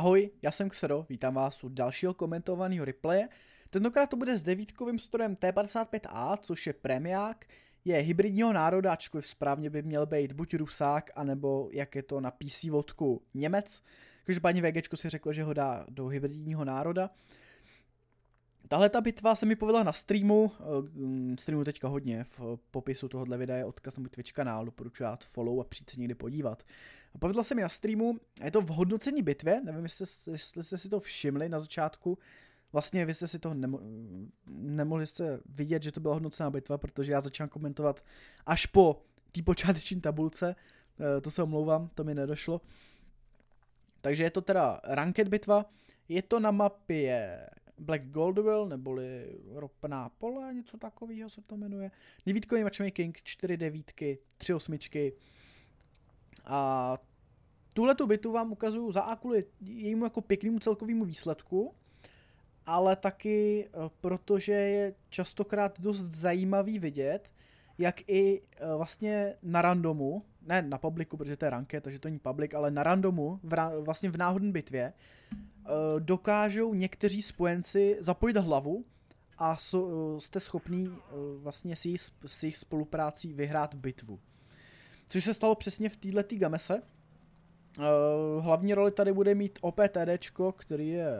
Ahoj, já jsem Xero, vítám vás u dalšího komentovaného replaye. Tentokrát to bude s devítkovým strojem T55A, což je premiák, je hybridního národa, ačkoliv správně by měl být buď rusák, anebo jak je to na PC vodku Němec. Každopádně VG si řekl, že ho dá do hybridního národa. Tahle ta bitva se mi povedla na streamu, eh, streamu teďka hodně, v popisu tohohle videa je odkaz na můj Twitch kanál, doporučuji dát follow a přijít se někdy podívat. Povedla jsem na streamu, je to v hodnocení bitvě, nevím, jestli, jestli jste si to všimli na začátku, vlastně vy jste si to nemo, nemohli jste vidět, že to byla hodnocená bitva, protože já začal komentovat až po té počáteční tabulce, eh, to se omlouvám, to mi nedošlo. Takže je to teda ranked bitva, je to na mapě Black Goldwell, neboli ropná pole, něco takového se to jmenuje. Nevítkový matchmaking, čtyři devítky, tři osmičky, a tuhle tu bitvu vám ukazuju za A kvůli jejímu jako pěknému celkovému výsledku, ale taky eh, protože je častokrát dost zajímavý vidět, jak i eh, vlastně na randomu, ne na publiku, protože to je ranke, takže to není public, ale na randomu, v ra- vlastně v náhodné bitvě, eh, dokážou někteří spojenci zapojit hlavu a so, jste schopný vlastně si, s jejich spoluprácí vyhrát bitvu. Což se stalo přesně v této gamese. Eh, hlavní roli tady bude mít OPTD, který je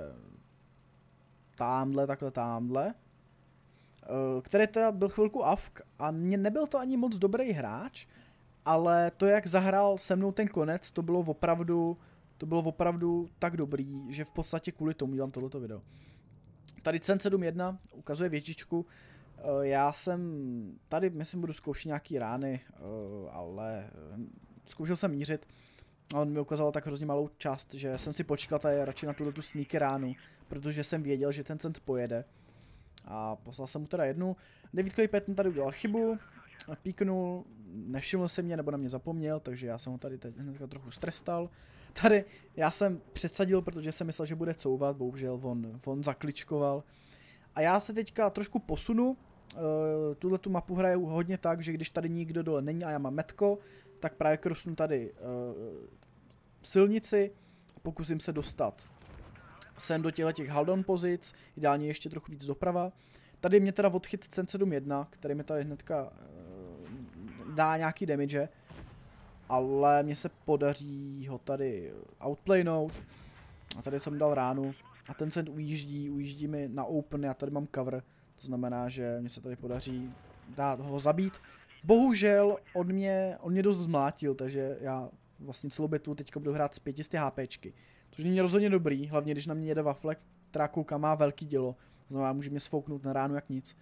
tamhle, takhle, tamhle. Eh, který teda byl chvilku avk a nebyl to ani moc dobrý hráč, ale to, jak zahrál se mnou ten konec, to bylo opravdu, to bylo opravdu tak dobrý, že v podstatě kvůli tomu dělám tohleto video. Tady CEN 7.1 ukazuje věžičku, Eh, já jsem tady, myslím, budu zkoušet nějaký rány, eh, ale hm, zkoušel jsem mířit. A on mi ukázal tak hrozně malou část, že jsem si počkal tady radši na tuto tu sneaky ránu, protože jsem věděl, že ten cent pojede. A poslal jsem mu teda jednu. Devítkový Petn tady udělal chybu, píknul, nevšiml se mě nebo na mě zapomněl, takže já jsem ho tady teď hnedka trochu strestal. Tady já jsem předsadil, protože jsem myslel, že bude couvat, bohužel on, on zakličkoval. A já se teďka trošku posunu, Uh, eh, tuhle tu mapu hraju hodně tak, že když tady nikdo dole není a já mám metko, tak právě krosnu tady uh, silnici a pokusím se dostat sem do těchto těch haldon pozic, ideálně ještě trochu víc doprava. Tady mě teda odchyt cen 7.1, který mi tady hnedka uh, dá nějaký damage, ale mně se podaří ho tady outplaynout. A tady jsem dal ránu a ten cent ujíždí, ujíždí mi na open, já tady mám cover. To znamená, že mě se tady podaří dát ho zabít. Bohužel on mě, on mě dost zmlátil, takže já vlastně celou bitvu teďka budu hrát z 500 HP. Což není rozhodně dobrý, hlavně když na mě jede Waflek, která kouka má velký dělo. To znamená, může mě sfouknout na ránu jak nic.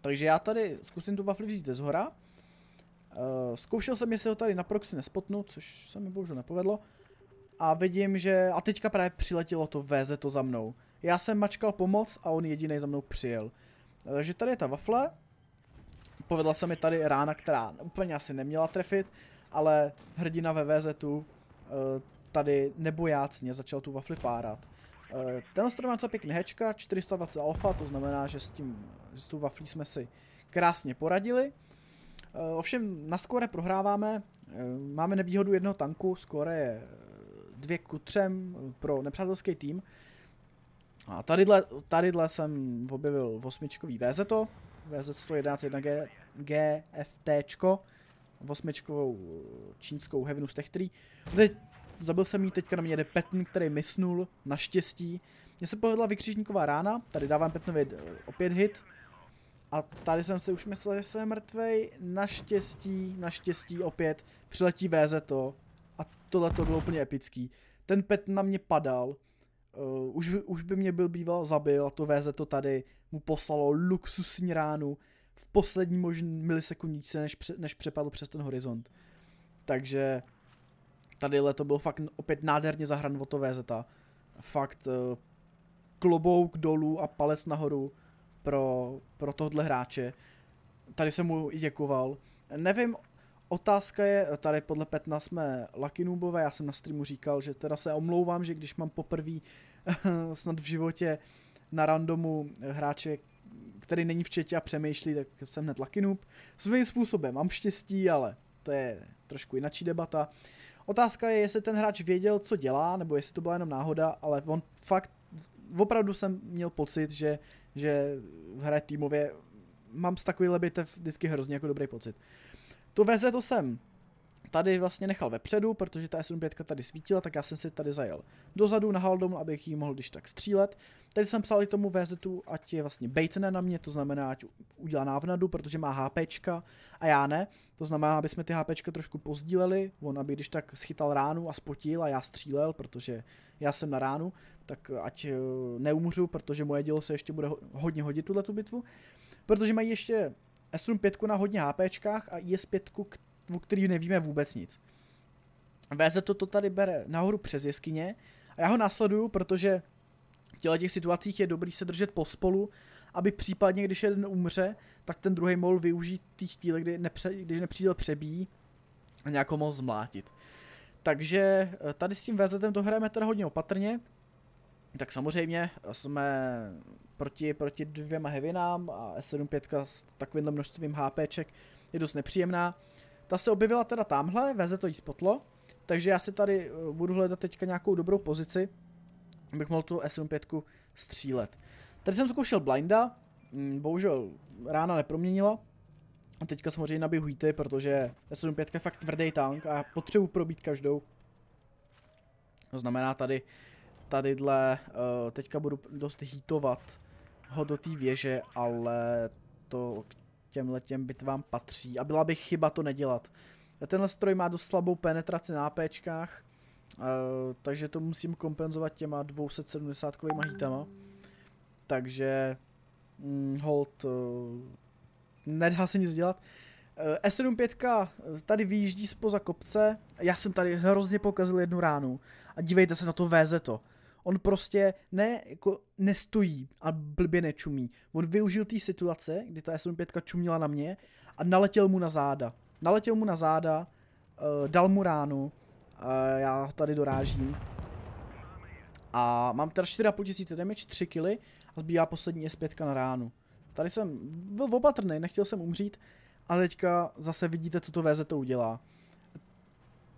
Takže já tady zkusím tu wafli vzít ze zhora. Uh, zkoušel jsem, jestli ho tady na proxy nespotnu, což se mi bohužel nepovedlo. A vidím, že... A teďka právě přiletělo to VZ to za mnou. Já jsem mačkal pomoc a on jediný za mnou přijel. Takže tady je ta wafle. Povedla se mi tady rána, která úplně asi neměla trefit, ale hrdina ve tu eh, tady nebojácně začal tu wafli párat. Eh, ten strom má co pěkný hečka, 420 alfa, to znamená, že s tím, že s tu waflí jsme si krásně poradili. Eh, ovšem na skóre prohráváme, máme nevýhodu jednoho tanku, skóre je dvě ku třem pro nepřátelský tým, a tadyhle, tadyhle jsem objevil osmičkový VZ, -to, VZ 111 1G, GFT, osmičkovou eh, čínskou hevnu z Tech 3. Teď zabil jsem jí, teďka na mě jede Petn, který mysnul, naštěstí. Mně se povedla vykřížníková rána, tady dávám Petnovi eh, opět hit. A tady jsem si už myslel, že jsem mrtvej, naštěstí, naštěstí opět přiletí VZ to. A tohle to bylo úplně epický. Ten Petn na mě padal, Uh, už, by, už by mě byl býval zabil a to VZ to tady mu poslalo luxusní ránu v poslední možný milisekundíce, než, pře, než přepadl přes ten horizont. Takže tady to bylo fakt opět nádherně zahran o to VZ. Fakt uh, klobouk dolů a palec nahoru pro, pro tohle hráče. Tady jsem mu i děkoval. Nevím, Otázka je, tady podle Petna jsme Lucky Noobové, já jsem na streamu říkal, že teda se omlouvám, že když mám poprvé snad v životě na randomu hráče, který není v četě a přemýšlí, tak jsem hned Lucky Noob. Svým způsobem mám štěstí, ale to je trošku jinačí debata. Otázka je, jestli ten hráč věděl, co dělá, nebo jestli to byla jenom náhoda, ale on fakt, opravdu jsem měl pocit, že, že hraje týmově, mám z takovýhle bitev vždycky hrozně jako dobrý pocit. To veze to jsem Tady vlastně nechal vepředu, protože ta sm 5 tady svítila, tak já jsem si tady zajel dozadu, nahal domů, abych ji mohl když tak střílet. Tady jsem psal i tomu VZu, ať je vlastně baitne na mě, to znamená, ať udělá návnadu, protože má HP a já ne. To znamená, aby jsme ty HP trošku pozdíleli, on aby když tak schytal ránu a spotil a já střílel, protože já jsem na ránu, tak ať e, neumřu, protože moje dílo se ještě bude hodně hodit tuhle tu bitvu. Protože mají ještě s7 5 na hodně HPčkách a IS 5, o kterých nevíme vůbec nic. VZ to, to tady bere nahoru přes jeskyně a já ho následuju, protože v těle těch situacích je dobrý se držet pospolu, aby případně, když jeden umře, tak ten druhý mohl využít té chvíle, kdy nepře, když nepřítel přebíjí a nějakou mohl zmlátit. Takže eh, tady s tím VZ to hrajeme teda hodně opatrně, tak samozřejmě jsme proti, proti dvěma heavinám a S75 s takovým množstvím HPček je dost nepříjemná. Ta se objevila teda tamhle, veze to jí spotlo, takže já si tady eh, budu hledat teďka nějakou dobrou pozici, abych mohl tu S75 střílet. Tady jsem zkoušel blinda, mm, bohužel rána neproměnila. A teďka samozřejmě nabiju hity, protože S75 je fakt tvrdý tank a potřebuji probít každou. To znamená tady tadyhle, uh, teďka budu dost hýtovat ho do té věže, ale to k těmhle těm bitvám patří a byla by chyba to nedělat. Tenhle stroj má dost slabou penetraci na APčkách, uh, eh, takže to musím kompenzovat těma 270 hýtama. Takže mm, hold, uh, nedá se nic dělat. s 75 tady vyjíždí spoza kopce, já jsem tady hrozně pokazil jednu ránu a dívejte se na to VZ to. On prostě ne, jako nestojí a blbě nečumí. On využil té situace, kdy ta SM5 čumila na mě a naletěl mu na záda. Naletěl mu na záda, uh, dal mu ránu, uh, já tady dorážím. A mám teda 4,5 tisíce damage, 3 kily a zbývá poslední S5 na ránu. Tady jsem byl opatrný, nechtěl jsem umřít, a teďka zase vidíte, co to VZ to udělá.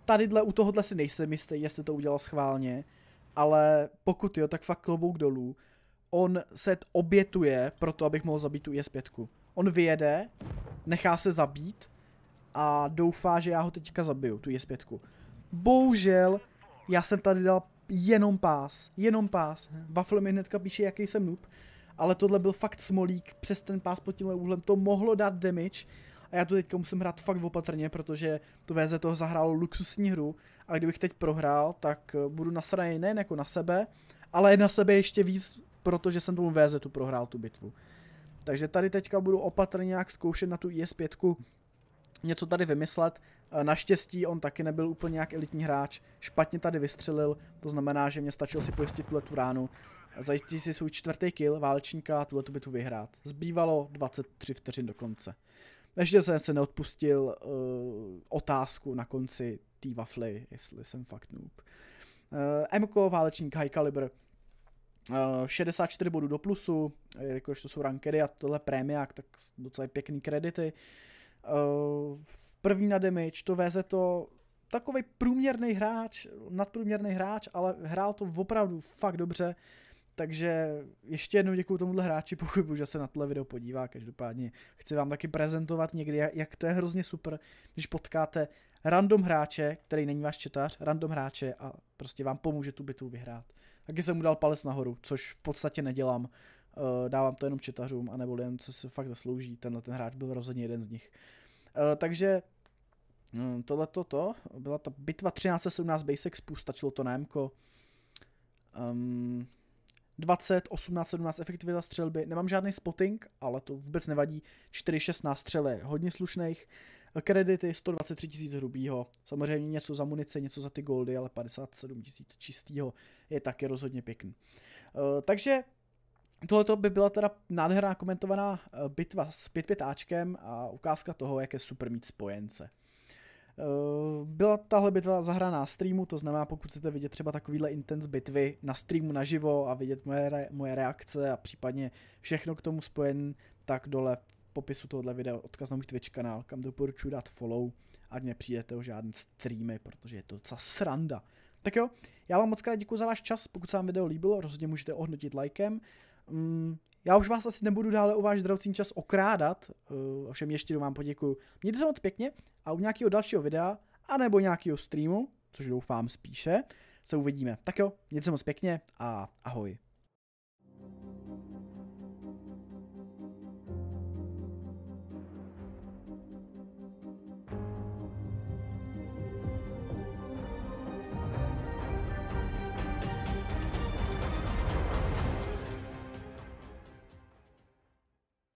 Tadyhle u tohohle si nejsem jistý, jestli to udělal schválně, ale pokud jo, tak fakt klobouk dolů. On se obětuje pro to, abych mohl zabít tu IS-5. E On vyjede, nechá se zabít a doufá, že já ho teďka zabiju, tu IS-5. E Bohužel, já jsem tady dal jenom pás, jenom pás. Waffle mi hnedka píše, jaký jsem noob, ale tohle byl fakt smolík přes ten pás pod tímhle úhlem, to mohlo dát damage, a já to teďka musím hrát fakt opatrně, protože to VZ toho zahrálo luxusní hru a kdybych teď prohrál, tak eh, budu nasraný nejen jako na sebe, ale na sebe ještě víc, protože jsem tomu VZ tu prohrál tu bitvu. Takže tady teďka budu opatrně nějak zkoušet na tu IS5 e něco tady vymyslet. Eh, naštěstí on taky nebyl úplně nějak elitní hráč, špatně tady vystřelil, to znamená, že mě stačil si pojistit tuhle tu ránu, eh, zajistit si svůj čtvrtý kill válečníka a tuhle bitvu vyhrát. Zbývalo 23 vteřin do konce. Ještě jsem se neodpustil uh, otázku na konci té wafly, jestli jsem fakt noob. Uh, eh, MK, válečník High Caliber, uh, eh, 64 bodů do plusu, jakož to jsou rankedy a tohle prémiák, tak docela pěkný kredity. Uh, první na damage, to véze to takový průměrný hráč, nadprůměrný hráč, ale hrál to opravdu fakt dobře. Uh, takže ještě jednou děkuji tomuhle hráči, pochybu, že se na tohle video podívá. Každopádně chci vám taky prezentovat někdy, jak to je hrozně super, když potkáte random hráče, který není váš četář, random hráče a prostě vám pomůže tu bitvu vyhrát. Taky jsem mu dal palec nahoru, což v podstatě nedělám. Eh, dávám to jenom četařům, anebo jen co se fakt zaslouží. Tenhle ten hráč byl rozhodně jeden z nich. Eh, takže hm, tohle to byla ta bitva 1317 Basic Plus, stačilo to na Um, ehm, 20, 18, 17 efektivita střelby, nemám žádný spotting, ale to vůbec nevadí, 4, 16 střely hodně slušných, kredity 123 tisíc hrubýho, samozřejmě něco za munice, něco za ty goldy, ale 57 tisíc čistýho je taky rozhodně pěkný. Eh, takže Tohle by byla teda nádherná komentovaná eh, bitva s 5 pět a ukázka toho, jak je super mít spojence. Eh, byla tahle bitva zahraná na streamu, to znamená, pokud chcete vidět třeba takovýhle intenz bitvy na streamu naživo a vidět moje, re, moje reakce a případně všechno k tomu spojen, tak dole v popisu tohohle videa odkaz na můj Twitch kanál, kam doporučuji dát follow, ať nepřijdete o žádný streamy, protože je to docela sranda. Tak jo, já vám moc krát děkuji za váš čas, pokud se vám video líbilo, rozhodně můžete ohodnotit lajkem Mm, já už vás asi nebudu dále o váš drahocín čas okrádat, uh, ovšem ještě jednou vám poděkuju. Mějte se moc pěkně a u nějakého dalšího videa, anebo nějakého streamu, což doufám spíše, se uvidíme. Tak jo, mějte se moc pěkně a ahoj.